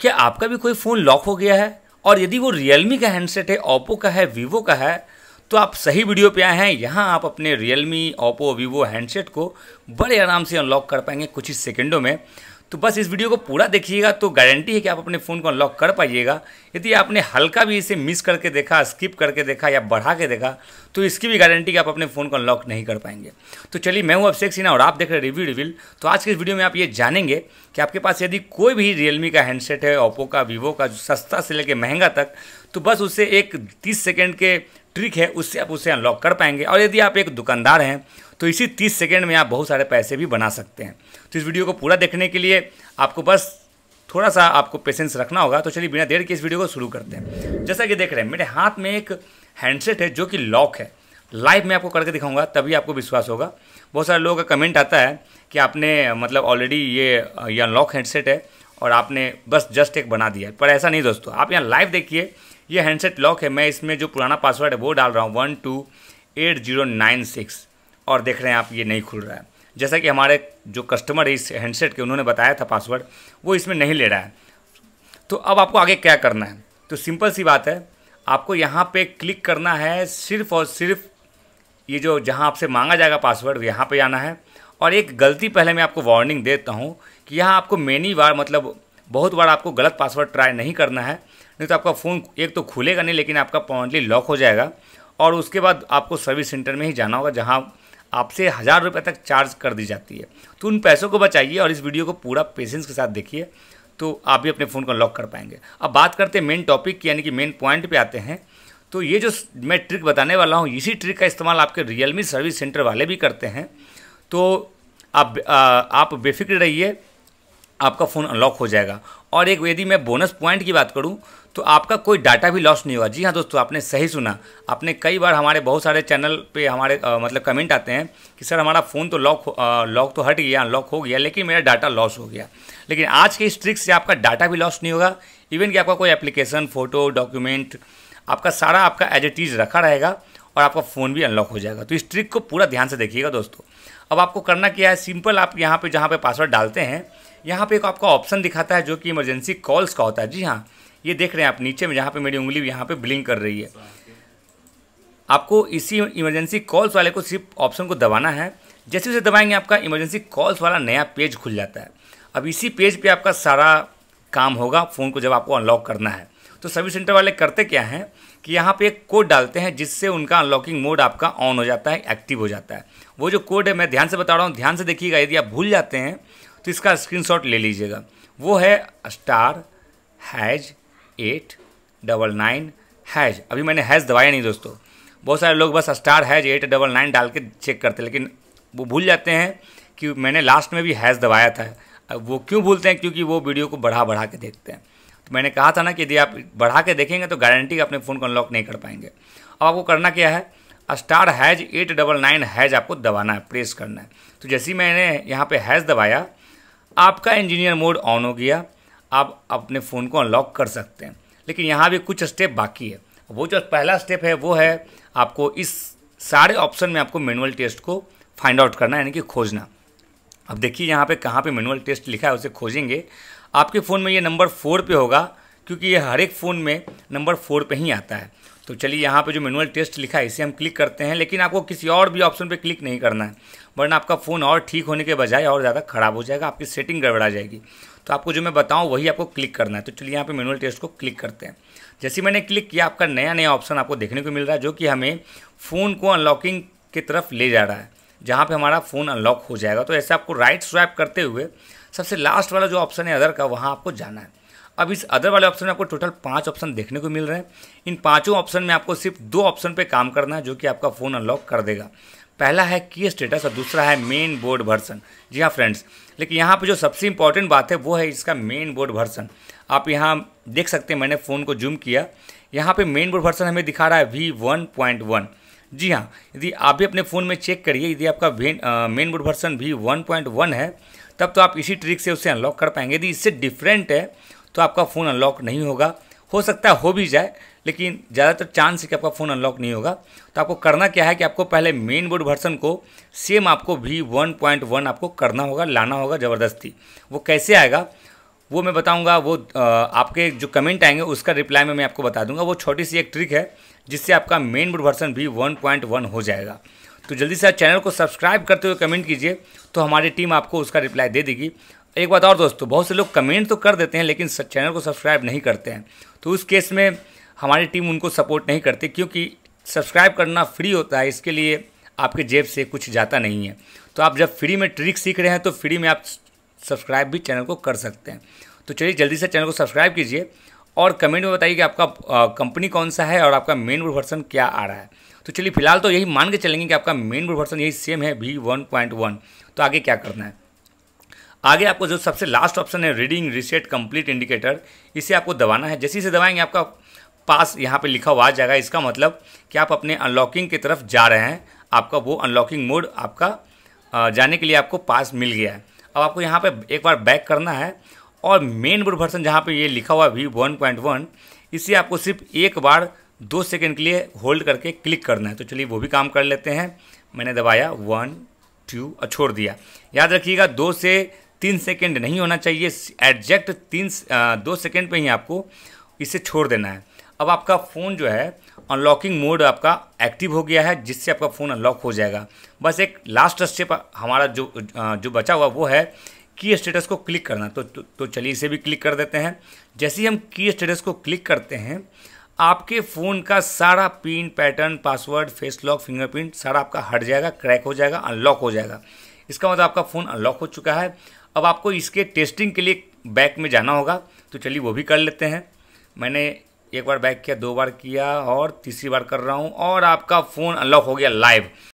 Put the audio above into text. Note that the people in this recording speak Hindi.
क्या आपका भी कोई फ़ोन लॉक हो गया है और यदि वो रियलमी का हैंडसेट है ओप्पो का है वीवो का है तो आप सही वीडियो पे आए हैं यहाँ आप अपने रियलमी ओप्पो वीवो हैंडसेट को बड़े आराम से अनलॉक कर पाएंगे कुछ ही सेकेंडों में तो बस इस वीडियो को पूरा देखिएगा तो गारंटी है कि आप अपने फ़ोन को अनलॉक कर पाइएगा यदि आपने हल्का भी इसे मिस करके देखा स्किप करके देखा या बढ़ा के देखा तो इसकी भी गारंटी कि आप अपने फ़ोन को अनलॉक नहीं कर पाएंगे तो चलिए मैं हूँ अभिषेक सिन्हा और आप देख रहे रिव्यू रिविल तो आज के इस वीडियो में आप ये जानेंगे कि आपके पास यदि कोई भी रियलमी का हैंडसेट है ओप्पो का वीवो का सस्ता से लेकर महंगा तक तो बस उसे एक तीस सेकेंड के ट्रिक है उससे आप उसे अनलॉक कर पाएंगे और यदि आप एक दुकानदार हैं तो इसी तीस सेकेंड में आप बहुत सारे पैसे भी बना सकते हैं तो इस वीडियो को पूरा देखने के लिए आपको बस थोड़ा सा आपको पेशेंस रखना होगा तो चलिए बिना देर के इस वीडियो को शुरू करते हैं जैसा कि देख रहे हैं मेरे हाथ में एक हैंडसेट है जो कि लॉक है लाइव मैं आपको करके दिखाऊंगा तभी आपको विश्वास होगा बहुत सारे लोगों का कमेंट आता है कि आपने मतलब ऑलरेडी ये ये अनलॉक हैंडसेट है और आपने बस जस्ट एक बना दिया पर ऐसा नहीं दोस्तों आप यहाँ लाइव देखिए ये हैंडसेट लॉक है मैं इसमें जो पुराना पासवर्ड है वो डाल रहा हूँ one two eight zero nine six और देख रहे हैं आप ये नहीं खुल रहा है जैसा कि हमारे जो कस्टमर है इस हैंडसेट के उन्होंने बताया था पासवर्ड वो इसमें नहीं ले रहा है तो अब आपको आगे क्या करना है तो सिंपल सी बात है आपको यहाँ पे क्लिक करना है सिर्फ और सिर्फ ये जो जहाँ आपसे मांगा जाएगा पासवर्ड यहाँ पे आना है और एक गलती पहले मैं आपको वार्निंग देता हूँ कि यहाँ आपको मेनी बार मतलब बहुत बार आपको गलत पासवर्ड ट्राई नहीं करना है नहीं तो आपका फ़ोन एक तो खुलेगा नहीं लेकिन आपका पॉइंटली लॉक हो जाएगा और उसके बाद आपको सर्विस सेंटर में ही जाना होगा जहाँ आपसे हज़ार रुपये तक चार्ज कर दी जाती है तो उन पैसों को बचाइए और इस वीडियो को पूरा पेशेंस के साथ देखिए तो आप भी अपने फ़ोन को लॉक कर पाएंगे अब बात करते हैं मेन टॉपिक की यानी कि मेन पॉइंट पे आते हैं तो ये जो मैं ट्रिक बताने वाला हूँ इसी ट्रिक का इस्तेमाल आपके रियलमी सर्विस सेंटर वाले भी करते हैं तो आप आ, आप बेफिक्र रहिए आपका फ़ोन अनलॉक हो जाएगा और एक यदि मैं बोनस पॉइंट की बात करूं तो आपका कोई डाटा भी लॉस नहीं होगा जी हाँ दोस्तों आपने सही सुना आपने कई बार हमारे बहुत सारे चैनल पे हमारे आ, मतलब कमेंट आते हैं कि सर हमारा फ़ोन तो लॉक लॉक तो हट गया अनलॉक हो गया लेकिन मेरा डाटा लॉस हो गया लेकिन आज के इस ट्रिक से आपका डाटा भी लॉस नहीं होगा इवन कि आपका कोई एप्लीकेशन फ़ोटो डॉक्यूमेंट आपका सारा आपका एज ए टीज रखा रहेगा और आपका फ़ोन भी अनलॉक हो जाएगा तो इस ट्रिक को पूरा ध्यान से देखिएगा दोस्तों अब आपको करना क्या है सिंपल आप यहाँ पे जहाँ पे पासवर्ड डालते हैं यहाँ पे एक आपका ऑप्शन दिखाता है जो कि इमरजेंसी कॉल्स का होता है जी हाँ ये देख रहे हैं आप नीचे में जहाँ पर मेरी उंगली यहाँ पर ब्लिंक कर रही है आपको इसी इमरजेंसी कॉल्स वाले को सिर्फ ऑप्शन को दबाना है जैसे जैसे दबाएंगे आपका इमरजेंसी कॉल्स वाला नया पेज खुल जाता है अब इसी पेज पे आपका सारा काम होगा फ़ोन को जब आपको अनलॉक करना है तो सर्विस सेंटर वाले करते क्या हैं कि यहाँ पे एक कोड डालते हैं जिससे उनका अनलॉकिंग मोड आपका ऑन हो जाता है एक्टिव हो जाता है वो जो कोड है मैं ध्यान से बता रहा हूँ ध्यान से देखिएगा यदि आप भूल जाते हैं तो इसका स्क्रीन ले लीजिएगा वो है star hash eight double nine hash अभी मैंने हैज दबाया नहीं दोस्तों बहुत सारे लोग बस star hash eight double nine डाल के चेक करते लेकिन वो भूल जाते हैं कि मैंने लास्ट में भी हैज़ दबाया था वो क्यों भूलते हैं क्योंकि वो वीडियो को बढ़ा बढ़ा के देखते हैं तो मैंने कहा था ना कि यदि आप बढ़ा के देखेंगे तो गारंटी अपने फ़ोन को अनलॉक नहीं कर पाएंगे अब आपको करना क्या है star hash eight double nine hash आपको दबाना है प्रेस करना है तो जैसे ही मैंने यहाँ पे हैज़ दबाया आपका इंजीनियर मोड ऑन हो गया आप अपने फ़ोन को अनलॉक कर सकते हैं लेकिन यहाँ भी कुछ स्टेप बाकी है वो जो पहला स्टेप है वो है आपको इस सारे ऑप्शन में आपको मैनुअल टेस्ट को फाइंड आउट करना यानी कि खोजना अब देखिए यहाँ पे कहाँ पे मैनुअल टेस्ट लिखा है उसे खोजेंगे आपके फ़ोन में ये नंबर फोर पे होगा क्योंकि ये हर एक फ़ोन में नंबर फोर पे ही आता है तो चलिए यहाँ पे जो मैनुअल टेस्ट लिखा है इसे हम क्लिक करते हैं लेकिन आपको किसी और भी ऑप्शन पे क्लिक नहीं करना है वरना आपका फ़ोन और ठीक होने के बजाय और ज़्यादा ख़राब हो जाएगा आपकी सेटिंग गड़बड़ा जाएगी तो आपको जो मैं बताऊँ वही आपको क्लिक करना है तो चलिए यहाँ पर मैनुअल टेस्ट को क्लिक करते हैं जैसे मैंने क्लिक किया आपका नया नया ऑप्शन आपको देखने को मिल रहा है जो कि हमें फ़ोन को अनलॉकिंग की तरफ ले जा रहा है जहाँ पे हमारा फ़ोन अनलॉक हो जाएगा तो ऐसे आपको राइट स्वैप करते हुए सबसे लास्ट वाला जो ऑप्शन है अदर का वहाँ आपको जाना है अब इस अदर वाले ऑप्शन में आपको टोटल पाँच ऑप्शन देखने को मिल रहे हैं इन पाँचों ऑप्शन में आपको सिर्फ दो ऑप्शन पर काम करना है जो कि आपका फ़ोन अनलॉक कर देगा पहला है की स्टेटस और दूसरा है मेन बोर्ड वर्सन जी हाँ फ्रेंड्स लेकिन यहाँ पे जो सबसे इंपॉर्टेंट बात है वो है इसका मेन बोर्ड वर्सन आप यहाँ देख सकते हैं मैंने फ़ोन को जूम किया यहाँ पे मेन बोर्ड वर्सन हमें दिखा रहा है वी वन पॉइंट वन जी हाँ यदि आप भी अपने फ़ोन में चेक करिए यदि आपका मेन बोर्ड वर्सन भी 1.1 है तब तो आप इसी ट्रिक से उसे अनलॉक कर पाएंगे यदि इससे डिफरेंट है तो आपका फ़ोन अनलॉक नहीं होगा हो सकता है हो भी जाए लेकिन ज़्यादातर चांस है कि आपका फ़ोन अनलॉक नहीं होगा तो आपको करना क्या है कि आपको पहले मेन बोर्ड वर्सन को सेम आपको भी 1.1 आपको करना होगा लाना होगा ज़बरदस्ती वो कैसे आएगा वो मैं बताऊंगा वो आपके जो कमेंट आएंगे उसका रिप्लाई में मैं आपको बता दूंगा वो छोटी सी एक ट्रिक है जिससे आपका मेन बोर्ड वर्सन भी 1.1 हो जाएगा तो जल्दी से आप चैनल को सब्सक्राइब करते हुए कमेंट कीजिए तो हमारी टीम आपको उसका रिप्लाई दे देगी एक बात और दोस्तों बहुत से लोग कमेंट तो कर देते हैं लेकिन चैनल को सब्सक्राइब नहीं करते हैं तो उस केस में हमारी टीम उनको सपोर्ट नहीं करती क्योंकि सब्सक्राइब करना फ्री होता है इसके लिए आपके जेब से कुछ जाता नहीं है तो आप जब फ्री में ट्रिक सीख रहे हैं तो फ्री में आप सब्सक्राइब भी चैनल को कर सकते हैं तो चलिए जल्दी से चैनल को सब्सक्राइब कीजिए और कमेंट में बताइए कि आपका कंपनी कौन सा है और आपका मेन बोर्ड वर्सन क्या आ रहा है तो चलिए फिलहाल तो यही मान के चलेंगे कि आपका मेन बोर्ड वर्सन यही सेम है वी वन पॉइंट वन तो आगे क्या करना है आगे आपको जो सबसे लास्ट ऑप्शन है रीडिंग रिसेट कंप्लीट इंडिकेटर इसे आपको दबाना है जैसे इसे दबाएंगे आपका पास यहाँ पे लिखा हुआ आ जाएगा इसका मतलब कि आप अपने अनलॉकिंग की तरफ जा रहे हैं आपका वो अनलॉकिंग मोड आपका जाने के लिए आपको पास मिल गया है अब आपको यहाँ पे एक बार बैक करना है और मेन बोर्ड वर्सन जहाँ पे ये लिखा हुआ भी वन पॉइंट वन इसे आपको सिर्फ एक बार दो सेकेंड के लिए होल्ड करके क्लिक करना है तो चलिए वो भी काम कर लेते हैं मैंने दबाया वन टू और छोड़ दिया याद रखिएगा दो से तीन सेकेंड नहीं होना चाहिए एग्जैक्ट तीन दो सेकेंड पे ही आपको इसे छोड़ देना है अब आपका फ़ोन जो है अनलॉकिंग मोड आपका एक्टिव हो गया है जिससे आपका फ़ोन अनलॉक हो जाएगा बस एक लास्ट स्टेप हमारा जो जो बचा हुआ वो है की स्टेटस को क्लिक करना तो, तो तो, चलिए इसे भी क्लिक कर देते हैं जैसे ही हम की स्टेटस को क्लिक करते हैं आपके फ़ोन का सारा pin pattern password face lock fingerprint सारा आपका हट जाएगा क्रैक हो जाएगा अनलॉक हो जाएगा इसका मतलब आपका फ़ोन अनलॉक हो चुका है अब आपको इसके टेस्टिंग के लिए बैक में जाना होगा तो चलिए वो भी कर लेते हैं मैंने एक बार बैक किया दो बार किया और तीसरी बार कर रहा हूँ और आपका फ़ोन अनलॉक हो गया लाइव